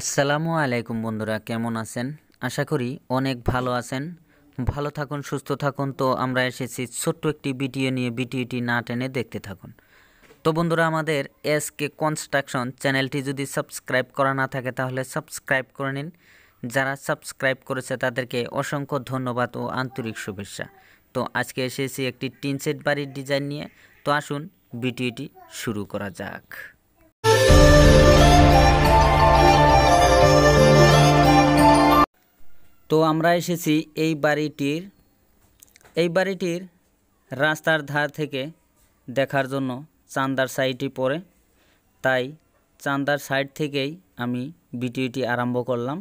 আসসালামু আলাইকুম বন্ধুরা কেমন আছেন আশা করি অনেক ভালো আছেন ভালো থাকুন সুস্থ থাকুন তো আমরা এসেছি ছোট্ট একটি ভিডিও নিয়ে ভিডিওটি না টেনে দেখতে থাকুন তো বন্ধুরা আমাদের এস কে কনস্ট্রাকশন চ্যানেলটি যদি সাবস্ক্রাইব করা না থাকে তাহলে সাবস্ক্রাইব করে নিন যারা সাবস্ক্রাইব করেছে তাদেরকে অসংখ্য ধন্যবাদ ও আন্তরিক শুভেচ্ছা তো আজকে এসেছি একটি টিনসেট বাড়ির ডিজাইন নিয়ে তো আসুন ভিডিওটি শুরু করা যাক তো আমরা এসেছি এই বাড়িটির এই বাড়িটির রাস্তার ধার থেকে দেখার জন্য চান্দার সাইডটি পড়ে তাই চান্দার সাইড থেকেই আমি ভিডিওটি আরম্ভ করলাম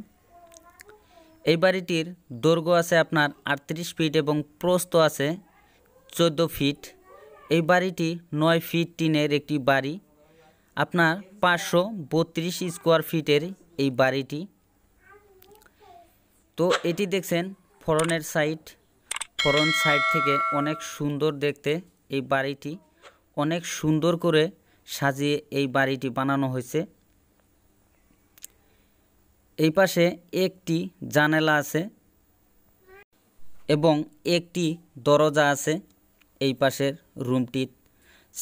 এই বাড়িটির দৈর্ঘ্য আছে আপনার আটত্রিশ ফিট এবং প্রস্ত আছে চোদ্দো ফিট এই বাড়িটি নয় ফিট টিনের একটি বাড়ি আপনার পাঁচশো বত্রিশ স্কোয়ার ফিটের এই বাড়িটি তো এটি দেখছেন ফরনের সাইড ফরন সাইড থেকে অনেক সুন্দর দেখতে এই বাড়িটি অনেক সুন্দর করে সাজিয়ে এই বাড়িটি বানানো হয়েছে এই পাশে একটি জানালা আছে এবং একটি দরজা আছে এই পাশের রুমটির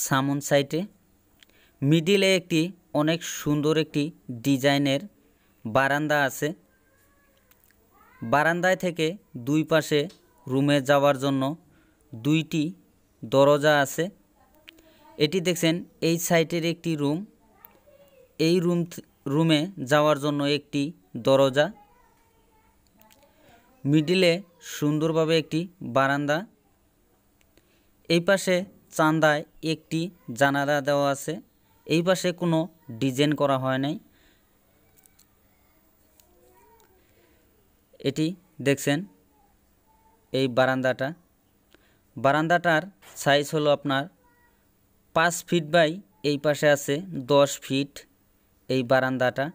সামন সাইটে মিডিলে একটি অনেক সুন্দর একটি ডিজাইনের বারান্দা আছে বারান্দায় থেকে দুই পাশে রুমে যাওয়ার জন্য দুইটি দরজা আছে এটি দেখছেন এই সাইটের একটি রুম এই রুম রুমে যাওয়ার জন্য একটি দরজা মিডিলে সুন্দরভাবে একটি বারান্দা এই পাশে চান্দায় একটি জানালা দেওয়া আছে এই পাশে কোনো ডিজাইন করা হয় নাই এটি দেখছেন এই বারান্দাটা বারান্দাটার সাইজ হলো আপনার পাঁচ ফিট বাই এই পাশে আছে দশ ফিট এই বারান্দাটা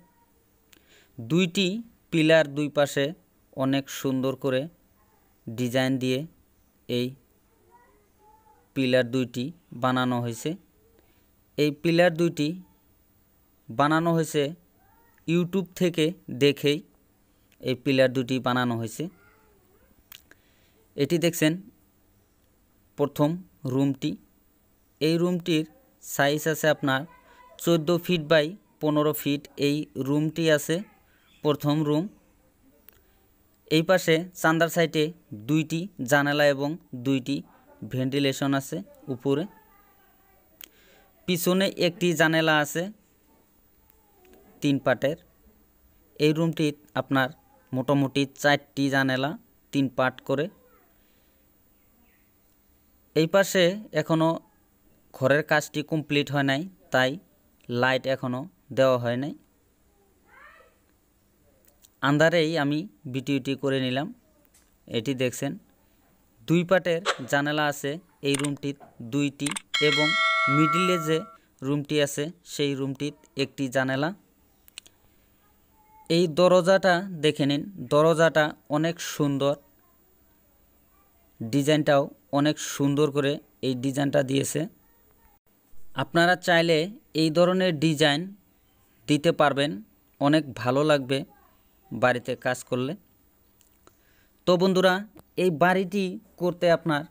দুইটি পিলার দুই পাশে অনেক সুন্দর করে ডিজাইন দিয়ে এই পিলার দুইটি বানানো হয়েছে এই পিলার দুইটি বানানো হয়েছে ইউটিউব থেকে দেখেই এই পিলার দুটি বানানো হয়েছে এটি দেখছেন প্রথম রুমটি এই রুমটির সাইজ আছে আপনার চোদ্দো ফিট বাই পনেরো ফিট এই রুমটি আছে প্রথম রুম এই পাশে চান্দার সাইটে দুইটি জানালা এবং দুইটি ভেন্টিলেশন আছে উপরে পিছনে একটি জানালা আছে তিন পাটের এই রুমটি আপনার মোটামুটি চারটি জানেলা তিন পাট করে এই পাশে এখনও ঘরের কাজটি কমপ্লিট হয় নাই তাই লাইট এখনও দেওয়া হয় নাই আন্ধারেই আমি বিটিউটি করে নিলাম এটি দেখছেন দুই পাটের জানালা আছে এই রুমটির দুইটি এবং মিডিলে যে রুমটি আছে সেই রুমটির একটি জানালা এই দরজাটা দেখে নিন দরজাটা অনেক সুন্দর ডিজাইনটাও অনেক সুন্দর করে এই ডিজাইনটা দিয়েছে আপনারা চাইলে এই ধরনের ডিজাইন দিতে পারবেন অনেক ভালো লাগবে বাড়িতে কাজ করলে তো বন্ধুরা এই বাড়িটি করতে আপনার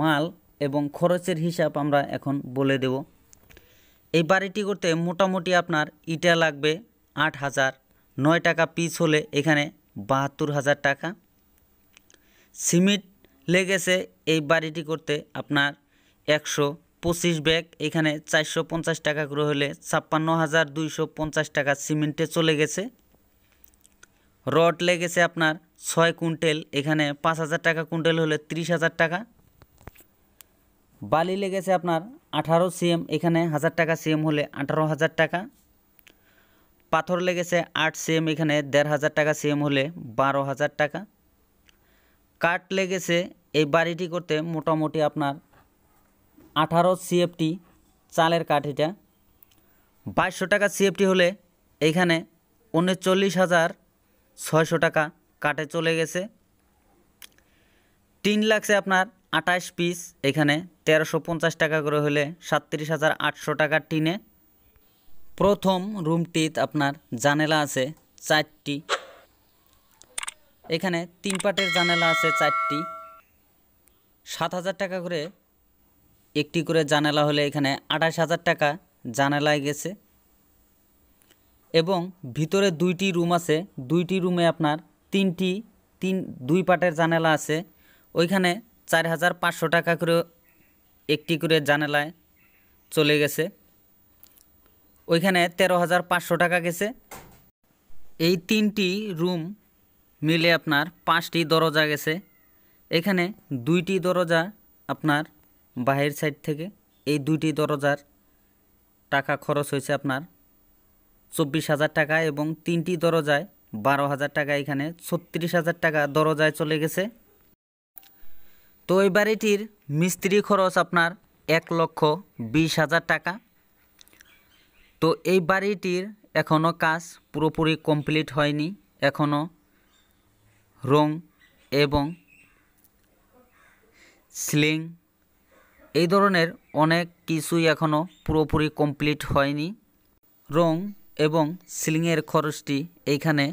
মাল এবং খরচের হিসাব আমরা এখন বলে দেব এই বাড়িটি করতে মোটামুটি আপনার ইটা লাগবে আট হাজার নয় টাকা পিস হলে এখানে বাহাত্তর হাজার টাকা সিমেন্ট লেগেছে এই বাড়িটি করতে আপনার একশো পঁচিশ ব্যাগ এখানে চারশো পঞ্চাশ টাকা করে হলে ছাপ্পান্ন হাজার দুইশো পঞ্চাশ টাকা সিমেন্টে চলে গেছে রড লেগেছে আপনার ছয় কুইন্টেল এখানে পাঁচ হাজার টাকা কুইন্টেল হলে ত্রিশ হাজার টাকা বালি লেগেছে আপনার আঠারো সিএম এখানে হাজার টাকা সিএম হলে আঠারো হাজার টাকা পাথর লেগেছে আট সিএম এখানে দেড় হাজার টাকা সিএম হলে বারো হাজার টাকা কাঠ লেগেছে এই বাড়িটি করতে মোটামুটি আপনার আঠারো সিএফটি চালের কাঠ এটা বাইশশো টাকা সিএফটি হলে এইখানে উনচল্লিশ হাজার ছয়শো টাকা কাটে চলে গেছে টিন লাখে আপনার আঠাশ পিস এখানে তেরোশো পঞ্চাশ টাকা করে হলে সাতত্রিশ হাজার আটশো টাকা টিনে প্রথম রুমটিত আপনার জানেলা আছে চারটি এখানে তিন পাটের জানেলা আছে চারটি সাত হাজার টাকা করে একটি করে জানেলা হলে এখানে আঠাশ হাজার টাকা জানেলায় গেছে এবং ভিতরে দুইটি রুম আছে দুইটি রুমে আপনার তিনটি তিন দুই পাটের জানেলা আছে ওইখানে চার হাজার পাঁচশো টাকা করে একটি করে জানেলায় চলে গেছে ওইখানে তেরো হাজার পাঁচশো টাকা গেছে এই তিনটি রুম মিলে আপনার পাঁচটি দরজা গেছে এখানে দুইটি দরজা আপনার বাহির সাইড থেকে এই দুইটি দরজার টাকা খরচ হয়েছে আপনার চব্বিশ হাজার টাকা এবং তিনটি দরজায় বারো হাজার টাকা এখানে ছত্রিশ হাজার টাকা দরজায় চলে গেছে তো এই বাড়িটির মিস্ত্রি খরচ আপনার এক লক্ষ বিশ হাজার টাকা তো এই বাড়িটির এখনও কাজ পুরোপুরি কমপ্লিট হয়নি এখনও রং এবং স্লিং এই ধরনের অনেক কিছুই এখনও পুরোপুরি কমপ্লিট হয়নি রং এবং সিলিংয়ের খরচটি এইখানে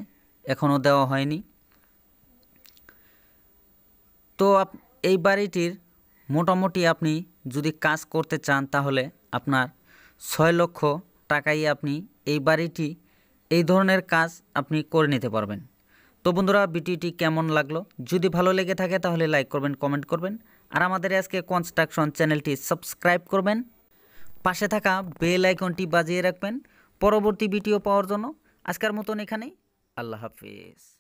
এখনও দেওয়া হয়নি তো এই বাড়িটির মোটামুটি আপনি যদি কাজ করতে চান তাহলে আপনার ছয় লক্ষ টাকাই আপনি এই বাড়িটি এই ধরনের কাজ আপনি করে নিতে পারবেন তো বন্ধুরা ভিডিওটি কেমন লাগলো যদি ভালো লেগে থাকে তাহলে লাইক করবেন কমেন্ট করবেন আর আমাদের আজকে কনস্ট্রাকশন চ্যানেলটি সাবস্ক্রাইব করবেন পাশে থাকা বেল আইকনটি বাজিয়ে রাখবেন পরবর্তী ভিডিও পাওয়ার জন্য আজকের মতন এখানেই আল্লাহ হাফিজ